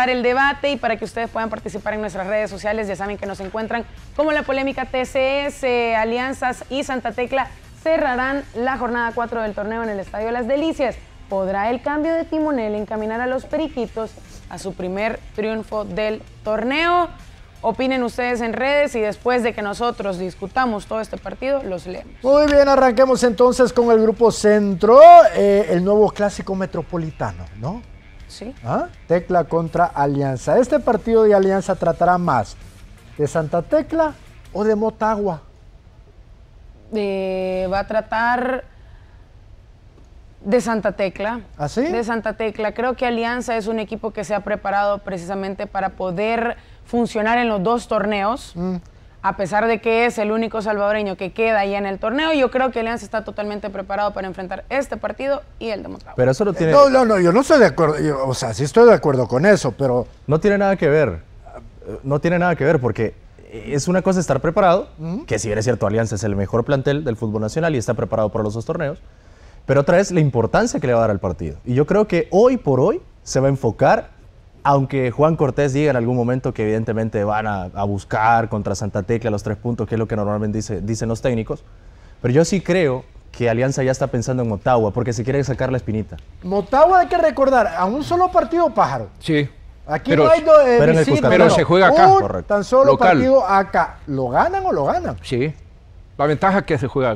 el debate y para que ustedes puedan participar en nuestras redes sociales, ya saben que nos encuentran como la polémica TCS, eh, Alianzas y Santa Tecla cerrarán la jornada 4 del torneo en el Estadio Las Delicias. ¿Podrá el cambio de timonel encaminar a los Periquitos a su primer triunfo del torneo? Opinen ustedes en redes y después de que nosotros discutamos todo este partido, los leemos. Muy bien, arranquemos entonces con el grupo centro, eh, el nuevo clásico metropolitano, ¿no? ¿Ah? Tecla contra Alianza. Este partido de Alianza tratará más de Santa Tecla o de Motagua. Eh, va a tratar de Santa Tecla. ¿Así? ¿Ah, de Santa Tecla. Creo que Alianza es un equipo que se ha preparado precisamente para poder funcionar en los dos torneos. Mm a pesar de que es el único salvadoreño que queda ahí en el torneo, yo creo que Alianza está totalmente preparado para enfrentar este partido y el de Pero eso no tiene... No, no, yo no estoy de acuerdo, o sea, sí estoy de acuerdo con eso, pero... No tiene nada que ver, eh, no tiene nada que ver, porque es una cosa estar preparado, que si bien es cierto, Alianza es el mejor plantel del fútbol nacional y está preparado para los dos torneos, pero otra es la importancia que le va a dar al partido. Y yo creo que hoy por hoy se va a enfocar aunque Juan Cortés diga en algún momento que evidentemente van a, buscar contra Santa Tecla los tres puntos, que es lo que normalmente dicen los técnicos, pero yo sí creo que Alianza ya está pensando en Motagua, porque se quiere sacar la espinita. Motagua hay que recordar, a un solo partido pájaro. Sí. Aquí no hay dos. Eh, pero, se juega acá. Tan solo partido acá. ¿Lo ganan o lo ganan? Sí. La ventaja es que se juega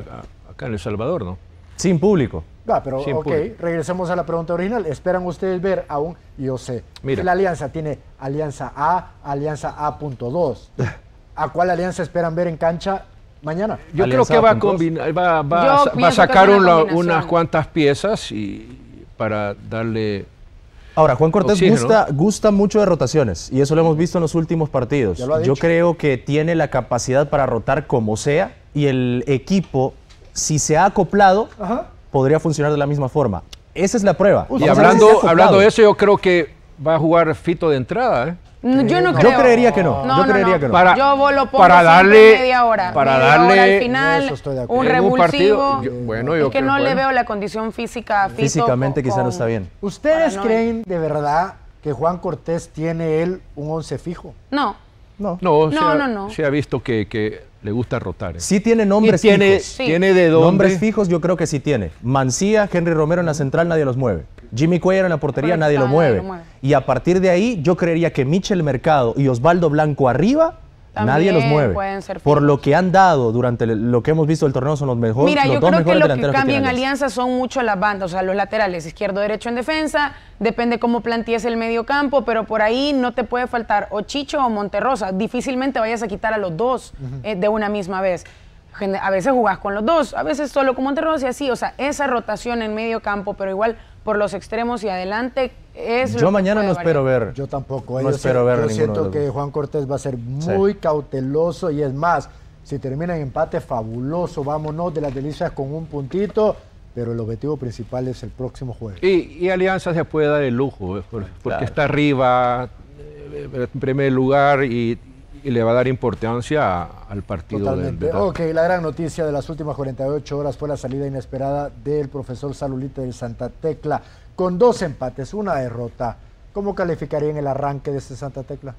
acá en El Salvador, ¿no? Sin público pero ok, regresemos a la pregunta original. ¿Esperan ustedes ver aún? Yo sé. Mira. La alianza tiene alianza A, alianza A.2. ¿A cuál alianza esperan ver en cancha mañana? Yo creo que va a, combinar, va, a sacar unas cuantas piezas y para darle Ahora, Juan Cortés gusta, mucho de rotaciones y eso lo hemos visto en los últimos partidos. Yo creo que tiene la capacidad para rotar como sea y el equipo, si se ha acoplado, podría funcionar de la misma forma. Esa es la prueba. Y hablando, hablando de eso, yo creo que va a jugar Fito de entrada. ¿eh? Mm, yo no creo. Yo creería que no. yo creería que no. Para, yo lo pongo para darle media hora. Para darle al final un revulsivo. Mm. bueno, yo es que no le veo la condición física a Fito Físicamente quizá no está bien. ¿Ustedes creen de verdad que Juan Cortés tiene él un once fijo? No. No. No, no, se no, Se ha visto que, que le gusta rotar. ¿eh? Sí tiene nombres tiene, fijos. Tiene de dónde? Nombres fijos yo creo que sí tiene. Mancía, Henry Romero en la central, nadie los mueve. Jimmy Cuellar en la portería, nadie, lo, mueve. Y a partir de ahí yo creería que Michel Mercado y Osvaldo Blanco arriba Nadie los mueve. por lo que han dado durante lo que hemos visto del torneo son los mejores. Mira, los yo creo que lo que cambia en Alianza son mucho las bandas, o sea, los laterales, izquierdo, derecho en defensa, depende cómo plantees el medio campo, pero por ahí no te puede faltar o Chicho o Monterrosa. Difícilmente vayas a quitar a los dos eh, de una misma vez. A veces jugás con los dos, a veces solo con Monterrosa y así. O sea, esa rotación en medio campo, pero igual por los extremos y adelante yo mañana no espero ver. Yo tampoco. Eh. No espero ver. Yo siento que Juan Cortés va a ser muy cauteloso y es más, si termina en empate, fabuloso. Vámonos de las delicias con un puntito pero el objetivo principal es el próximo jueves. Y, Alianza se puede dar el lujo, eh, porque está arriba, eh, en primer lugar, y, le va a dar importancia al partido. Totalmente. Del ok, la gran noticia de las últimas 48 horas fue la salida inesperada del profesor Salulite del Santa Tecla con dos empates, una derrota. ¿Cómo calificarían el arranque de este Santa Tecla?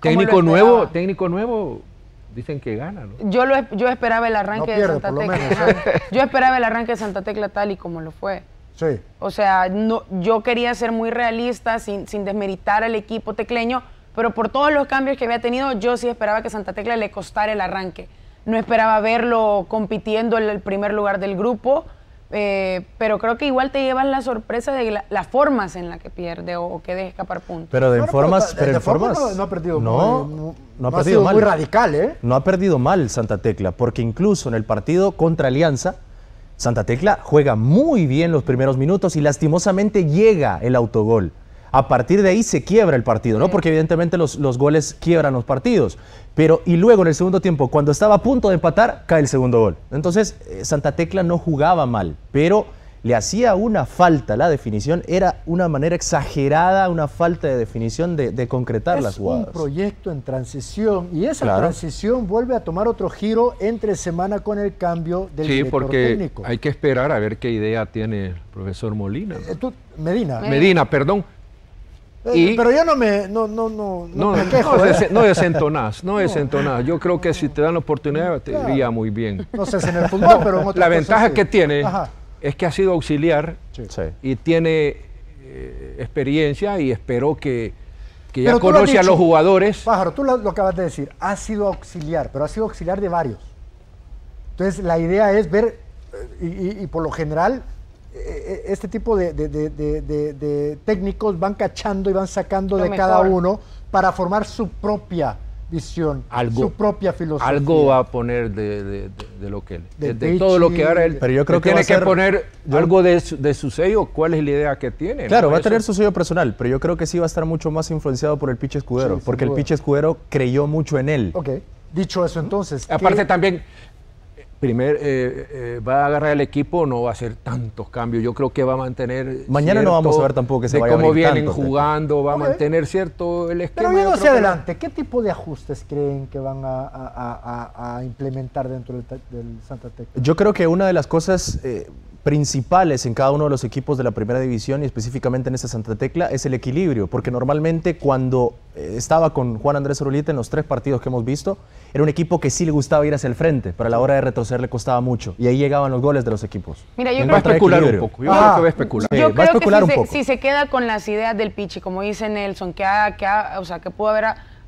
Técnico nuevo, técnico nuevo, dicen que gana, ¿no? Yo, lo, yo esperaba el arranque de Santa Tecla. ¿eh? Yo esperaba el arranque de Santa Tecla tal y como lo fue. Sí. O sea, no, yo quería ser muy realista, sin, sin desmeritar al equipo tecleño, pero por todos los cambios que había tenido, yo sí esperaba que Santa Tecla le costara el arranque. No esperaba verlo compitiendo en el primer lugar del grupo. Eh, pero creo que igual te llevas la sorpresa de las formas en las que pierde o, que deja escapar puntos. Pero de formas, en formas, no, ha perdido no, no, ha, perdido mal. muy radical, ¿eh? No ha perdido mal Santa Tecla, porque incluso en el partido contra Alianza, Santa Tecla juega muy bien los primeros minutos y lastimosamente llega el autogol a partir de ahí se quiebra el partido, ¿no? Porque evidentemente los, los goles quiebran los partidos. Pero, y luego en el segundo tiempo, cuando estaba a punto de empatar, cae el segundo gol. Entonces, eh, Santa Tecla no jugaba mal, pero le hacía una falta la definición, era una manera exagerada, una falta de definición de, concretar las jugadas. Es un proyecto en transición y esa transición vuelve a tomar otro giro entre semana con el cambio del sí, porque técnico. Hay que esperar a ver qué idea tiene el profesor Molina. Eh, Medina. Medina, perdón. Eh, pero yo no me, no, no, no, quejo. No, ¿eh? es, no desentonás. no, Yo creo que si te dan la oportunidad te iría muy bien. No sé si en el fútbol, pero en La ventaja que tiene es que ha sido auxiliar y tiene eh, experiencia y espero que, ya conoce a los jugadores. Pájaro, tú lo, acabas de decir, ha sido auxiliar, pero ha sido auxiliar de varios. Entonces la idea es ver, y por lo general eh, este tipo de, técnicos van cachando y van sacando de cada uno para formar su propia visión, su propia filosofía. Algo va a poner de, lo que él, de, todo lo que ahora él. Pero yo creo que tiene que poner algo de su, sello. ¿Cuál es la idea que tiene? Claro, va a tener su sello personal, pero yo creo que sí va a estar mucho más influenciado por el pitch Escudero, porque el pitch Escudero creyó mucho en él. Ok. Dicho eso, entonces. Aparte, también primer, eh, eh, va a agarrar el equipo no va a hacer tantos cambios. Yo creo que va a mantener. Mañana no vamos a ver tampoco que se cómo vienen jugando, va a mantener cierto el esquema. Pero yendo hacia adelante, ¿qué tipo de ajustes creen que van a, implementar dentro del, Santa Tecla? Yo creo que una de las cosas. Eh, principales en cada uno de los equipos de la primera división y específicamente en esa Santa Tecla es el equilibrio, porque normalmente cuando eh, estaba con Juan Andrés Orulita en los tres partidos que hemos visto, era un equipo que sí le gustaba ir hacia el frente, pero a la hora de retroceder le costaba mucho y ahí llegaban los goles de los equipos. Mira, yo especular un poco. Yo creo que va a especular. si, si, Se, queda con las ideas del Pichi, como dice Nelson, que, que, o sea, que pudo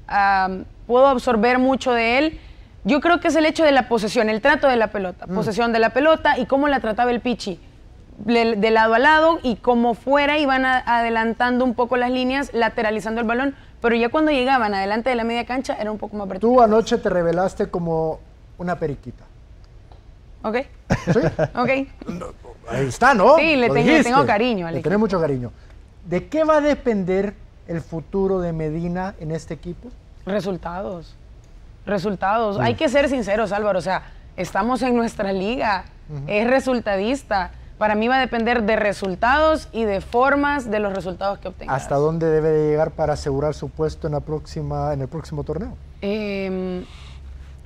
ah, puedo absorber mucho de él yo creo que es el hecho de la posesión, el trato de la pelota, mm. posesión de la pelota y cómo la trataba el Pichi. De, lado a lado y como fuera iban adelantando un poco las líneas, lateralizando el balón, pero ya cuando llegaban adelante de la media cancha era un poco más vertical. Tú anoche te revelaste como una periquita. ¿Ok? Sí. ¿Ok? ahí está, ¿no? Sí, le, tengo, cariño. Le tenés mucho cariño. ¿De qué va a depender el futuro de Medina en este equipo? Resultados resultados. Hay que ser sinceros, Álvaro. O sea, estamos en nuestra liga, es resultadista. Para mí va a depender de resultados y de formas de los resultados que obtenga. ¿Hasta dónde debe llegar para asegurar su puesto en, la próxima, en el próximo torneo? Em,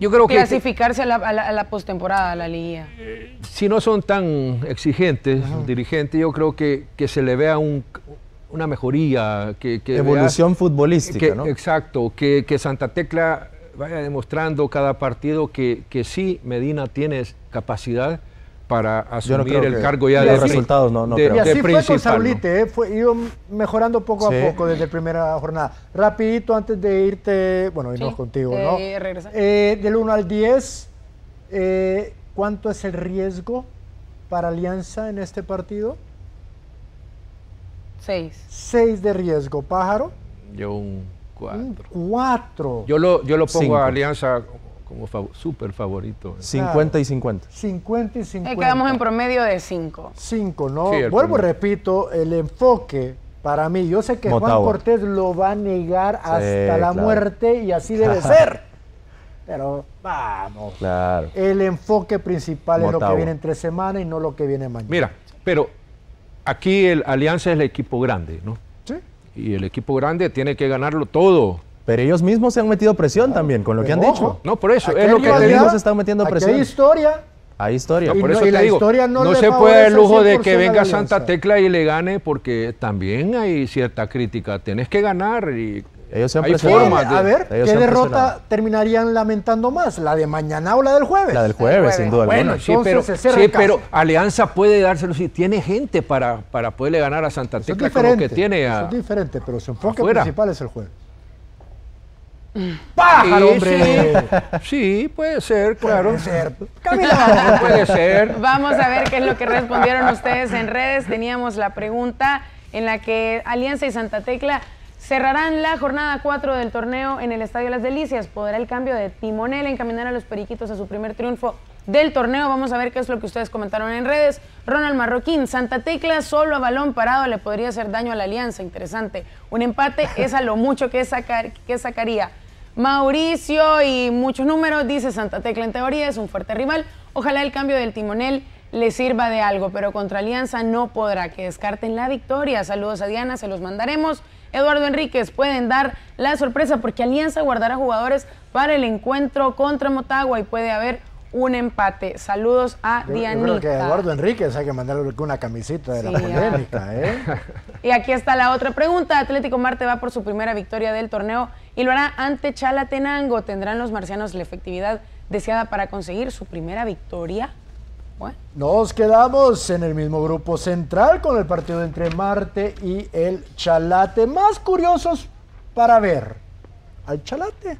yo creo que clasificarse a la, postemporada, a la liga. Eh, si no son tan exigentes, dirigentes, yo creo que, se le vea una mejoría. Que, Evolución futbolística, ¿no? Exacto, que, Santa Tecla vaya demostrando cada partido que, que sí, Medina tiene capacidad para asumir el cargo ya de resultados no, no de, fue con ¿eh? fue, iba mejorando poco a poco desde primera jornada. Rapidito antes de irte, bueno, irnos contigo, ¿no? Eh, del 1 al 10, eh, ¿cuánto es el riesgo para Alianza en este partido? 6. 6 de riesgo, Pájaro. Yo un Cuatro. Yo lo, yo lo pongo a Alianza como súper favorito. 50 y 50. 50 y 50. quedamos en promedio de 5. 5, ¿no? Vuelvo, y repito, el enfoque para mí, yo sé que Juan Cortés lo va a negar hasta la muerte y así debe ser. Pero vamos. Claro. El enfoque principal es lo que viene en tres semanas y no lo que viene mañana. Mira, pero aquí el Alianza es el equipo grande, ¿no? y el equipo grande tiene que ganarlo todo. Pero ellos mismos se han metido presión también con lo que han dicho. No, por eso, es lo que ellos están metiendo presión. Hay historia. Hay historia. no, no se puede el lujo de que venga Santa Tecla y le gane porque también hay cierta crítica. Tienes que ganar y ellos se A ver, ¿qué derrota terminarían lamentando más? ¿La de mañana o la del jueves? La del jueves, sin duda bueno, Sí, pero, Alianza puede dárselo si tiene gente para, para poderle ganar a Santa Tecla que tiene a, Es diferente, pero su enfoque principal es el jueves. ¡Pájaro, sí, puede ser, claro. Puede ser. Camila, puede ser. Vamos a ver qué es lo que respondieron ustedes en redes. Teníamos la pregunta en la que Alianza y Santa Tecla Cerrarán la jornada 4 del torneo en el Estadio Las Delicias. ¿Podrá el cambio de timonel encaminar a los periquitos a su primer triunfo del torneo? Vamos a ver qué es lo que ustedes comentaron en redes. Ronald Marroquín, Santa Tecla solo a balón parado le podría hacer daño a la alianza. Interesante. Un empate es a lo mucho que, sacaría. Mauricio y muchos números, dice Santa Tecla en teoría es un fuerte rival. Ojalá el cambio del timonel le sirva de algo, pero contra Alianza no podrá. Que descarten la victoria. Saludos a Diana, se los mandaremos. Eduardo Enríquez pueden dar la sorpresa porque Alianza guardará jugadores para el encuentro contra Motagua y puede haber un empate. Saludos a Dianita. que Eduardo Enríquez hay que mandarle una camisita de la polémica. ¿eh? Y aquí está la otra pregunta. Atlético Marte va por su primera victoria del torneo y lo hará ante Chalatenango. ¿Tendrán los marcianos la efectividad deseada para conseguir su primera victoria? Nos quedamos en el mismo grupo central con el partido entre Marte y el Chalate. Más curiosos para ver al Chalate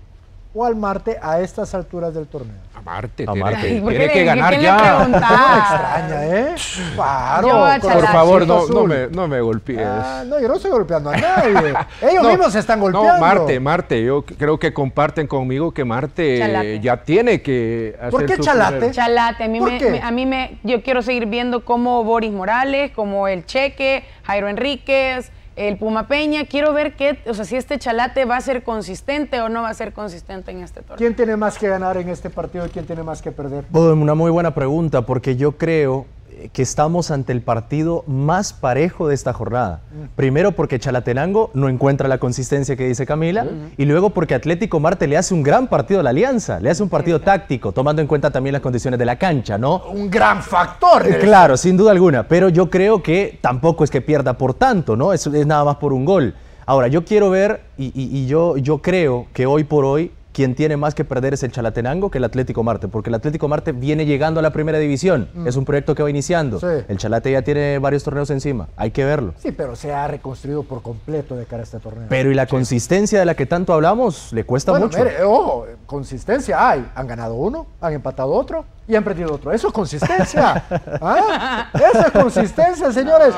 o al Marte a estas alturas del torneo? A Marte, a Marte. Tiene, que ganar ya. No extraña, ¿eh? Claro. Por favor, no, me, no me golpees. Ah, no, yo no estoy golpeando a nadie. Ellos mismos se están golpeando. No, Marte, Marte. Yo creo que comparten conmigo que Marte ya tiene que hacer ¿Por qué su Chalate? Chalate. A mí, me, a mí me... Yo quiero seguir viendo cómo Boris Morales, como el Cheque, Jairo Enríquez el Puma Peña. Quiero ver qué, o sea, si este chalate va a ser consistente o no va a ser consistente en este torneo. ¿Quién tiene más que ganar en este partido y quién tiene más que perder? una muy buena pregunta, porque yo creo que estamos ante el partido más parejo de esta jornada. Mm. Primero porque Chalatenango no encuentra la consistencia que dice Camila mm. y luego porque Atlético Marte le hace un gran partido a la Alianza, le hace un partido táctico, tomando en cuenta también las condiciones de la cancha, ¿no? Un gran factor. Eh, claro, sin duda alguna, pero yo creo que tampoco es que pierda por tanto, ¿no? Es, nada más por un gol. Ahora, yo quiero ver y, y yo, yo creo que hoy por hoy quien tiene más que perder es el Chalatenango que el Atlético Marte, porque el Atlético Marte viene llegando a la primera división, mm. es un proyecto que va iniciando, el Chalate ya tiene varios torneos encima, hay que verlo. Sí, pero se ha reconstruido por completo de cara a este torneo. Pero y la consistencia de la que tanto hablamos, le cuesta mucho. Mire, ojo, consistencia hay, han ganado uno, han empatado otro y han perdido otro, eso es consistencia. ¿Ah? Esa es consistencia, señores.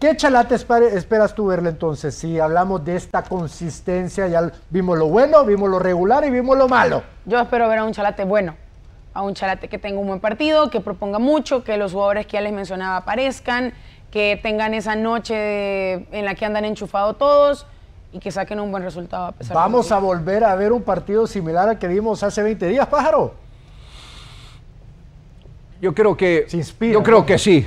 ¿Qué chalate esperas tú verle entonces? Si hablamos de esta consistencia, ya vimos lo bueno, vimos lo regular y vimos lo malo. Yo espero ver a un chalate bueno, a un chalate que tenga un buen partido, que proponga mucho, que los jugadores que ya les mencionaba aparezcan, que tengan esa noche en la que andan enchufados todos y que saquen un buen resultado. A pesar Vamos a volver a ver un partido similar al que vimos hace 20 días, pájaro. Yo creo que. Se Yo creo que sí.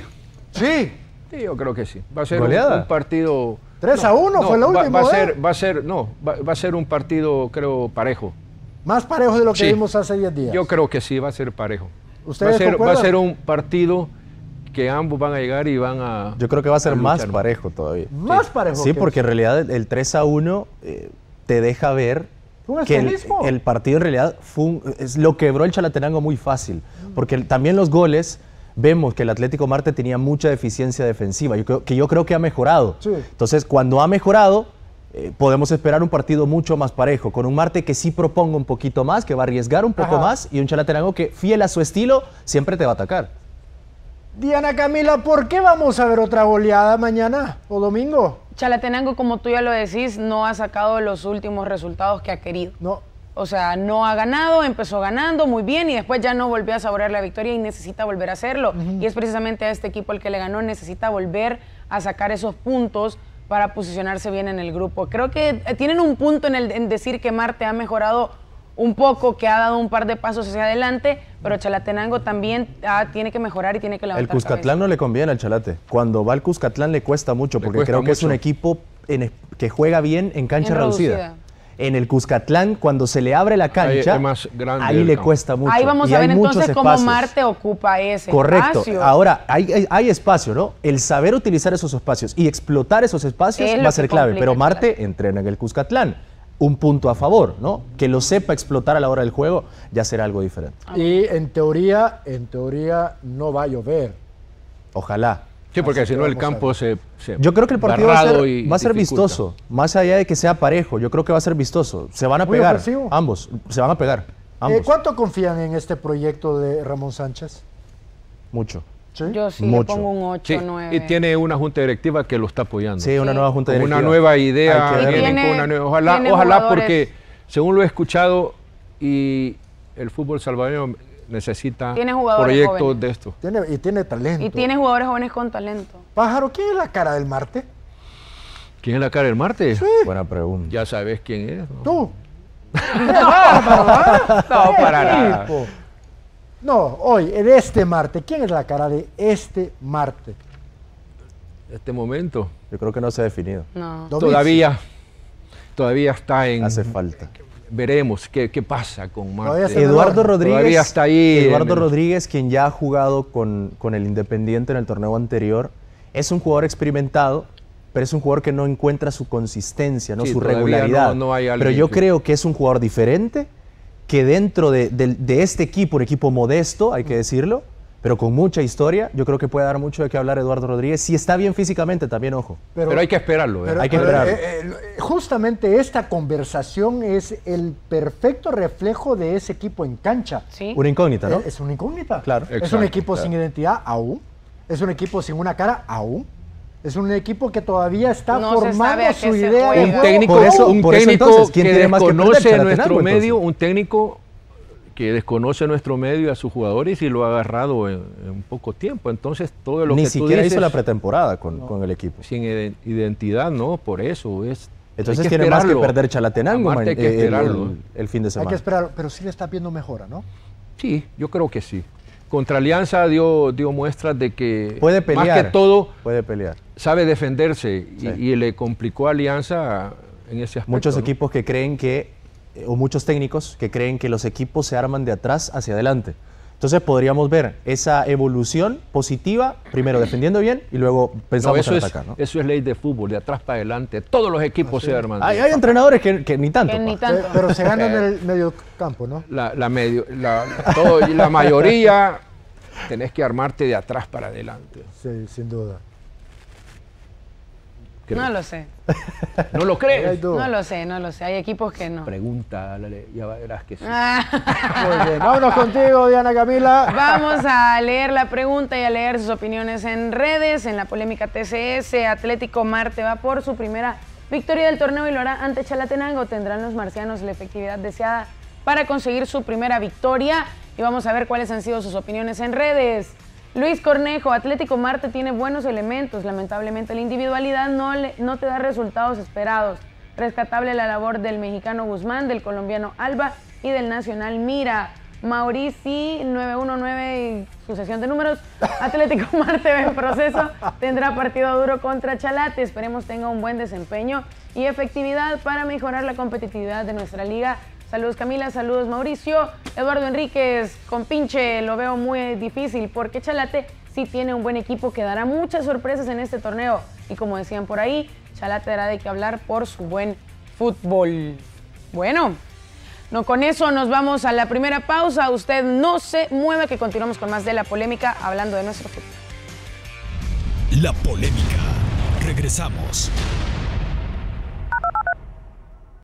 Sí. Sí, yo creo que sí. Va a ser un, partido. 3 a 1 fue la última. Va, a ser, va a ser, no, va, a ser un partido, creo, parejo. Más parejo de lo que vimos hace 10 días. Yo creo que sí, va a ser parejo. ¿Ustedes va, a ser, va a ser un partido que ambos van a llegar y van a. Yo creo que va a ser más parejo todavía. Más parejo. Sí, porque en realidad el, 3 a 1 eh, te deja ver que el, partido en realidad fue es, lo quebró el Chalatenango muy fácil. Porque también los goles vemos que el Atlético Marte tenía mucha deficiencia defensiva, que yo creo que ha mejorado. Entonces, cuando ha mejorado, eh, podemos esperar un partido mucho más parejo, con un Marte que sí proponga un poquito más, que va a arriesgar un poco más, y un Chalatenango que, fiel a su estilo, siempre te va a atacar. Diana Camila, ¿por qué vamos a ver otra goleada mañana o domingo? Chalatenango, como tú ya lo decís, no ha sacado los últimos resultados que ha querido. No, o sea, no ha ganado, empezó ganando muy bien y después ya no volvió a saborear la victoria y necesita volver a hacerlo. Y es precisamente a este equipo el que le ganó, necesita volver a sacar esos puntos para posicionarse bien en el grupo. Creo que eh, tienen un punto en, el, en decir que Marte ha mejorado un poco, que ha dado un par de pasos hacia adelante, pero Chalatenango también ah, tiene que mejorar y tiene que levantar El Cuscatlán no le conviene al Chalate. Cuando va al Cuscatlán le cuesta mucho, porque creo que es un equipo en, que juega bien en cancha reducida en el Cuscatlán, cuando se le abre la cancha, ahí, le cuesta mucho. Ahí vamos a ver entonces cómo Marte ocupa ese espacio. Correcto. Ahora, hay, espacio, ¿no? El saber utilizar esos espacios y explotar esos espacios va a ser clave. Pero Marte entrena en el Cuscatlán. Un punto a favor, ¿no? Que lo sepa explotar a la hora del juego ya será algo diferente. Y en teoría, en teoría no va a llover. Ojalá. Sí, porque si no el campo se, Yo creo que el partido va a ser, vistoso, más allá de que sea parejo, yo creo que va a ser vistoso. Se van a pegar, ambos, se van a pegar. Eh, ambos. ¿Cuánto confían en este proyecto de Ramón Sánchez? Mucho. Yo sí le pongo un 8, 9. Y tiene una junta directiva que lo está apoyando. Sí, una nueva junta directiva. Una nueva idea. ojalá, ojalá porque según lo he escuchado y el fútbol salvadoreño necesita proyectos de esto. y tiene talento. Y tiene jugadores jóvenes con talento. Pájaro, ¿quién es la cara del Marte? ¿Quién es la cara del Marte? Buena pregunta. Ya sabes quién es. ¿no? Tú. no, para nada. No, hoy, en este Marte, ¿quién es la cara de este Marte? Este momento. Yo creo que no se ha definido. No. Todavía, todavía está en. Hace falta veremos qué, qué pasa con Marte. Eduardo Rodríguez. ahí. Eduardo Rodríguez, quien ya ha jugado con, con el Independiente en el torneo anterior, es un jugador experimentado, pero es un jugador que no encuentra su consistencia, ¿no? su regularidad. pero yo creo que es un jugador diferente, que dentro de, de, este equipo, un equipo modesto, hay que decirlo, pero con mucha historia. Yo creo que puede dar mucho de qué hablar Eduardo Rodríguez, si está bien físicamente también, ojo. Pero, hay que esperarlo. ¿eh? hay que esperarlo. Eh, eh, justamente esta conversación es el perfecto reflejo de ese equipo en cancha. Una incógnita, ¿no? Es, una incógnita. Claro. es un equipo sin identidad aún. Es un equipo sin una cara aún. Es un equipo que todavía está formando su idea. Un técnico, por eso, un ¿quién tiene más que nuestro medio, un técnico que desconoce nuestro medio a sus jugadores y lo ha agarrado en, poco tiempo. Entonces, todo lo Ni que. Ni siquiera hizo la pretemporada con, el equipo. Sin identidad, no, por eso. es Entonces, tiene más que perder Chalatenango hay que eh, El, fin de semana. Hay que pero sí le está viendo mejora, ¿no? Sí, yo creo que sí. Contra Alianza dio, dio muestras de que. Puede pelear. Más que todo. Puede pelear. Sabe defenderse y, le complicó a Alianza en ese aspecto. Muchos equipos que creen que eh, o muchos técnicos que creen que los equipos se arman de atrás hacia adelante. Entonces podríamos ver esa evolución positiva, primero defendiendo bien y luego pensamos eso en es, Eso es ley de fútbol, de atrás para adelante. Todos los equipos se arman. Hay, entrenadores que, ni tanto. Pero, se ganan en el medio campo, ¿no? La, medio, la, la mayoría tenés que armarte de atrás para adelante. Sí, sin duda. No lo sé. ¿No lo crees? No lo sé, no lo sé. Hay equipos que no. Pregunta, ya verás que sí. Ah. Vámonos contigo, Diana Camila. Vamos a leer la pregunta y a leer sus opiniones en redes. En la polémica TCS, Atlético Marte va por su primera victoria del torneo y lo hará ante Chalatenango. Tendrán los marcianos la efectividad deseada para conseguir su primera victoria. Y vamos a ver cuáles han sido sus opiniones en redes. Luis Cornejo, Atlético Marte tiene buenos elementos, lamentablemente la individualidad no, le, no te da resultados esperados. Rescatable la labor del mexicano Guzmán, del colombiano Alba y del nacional Mira. Maurici 919 sucesión de números. Atlético Marte en proceso. Tendrá partido duro contra Chalate. Esperemos tenga un buen desempeño y efectividad para mejorar la competitividad de nuestra liga Saludos Camila, saludos Mauricio. Eduardo Enríquez, con pinche, lo veo muy difícil porque Chalate sí tiene un buen equipo que dará muchas sorpresas en este torneo. Y como decían por ahí, Chalate dará de qué hablar por su buen fútbol. Bueno, no con eso nos vamos a la primera pausa. Usted no se mueva que continuamos con más de la polémica hablando de nuestro fútbol. La polémica. Regresamos.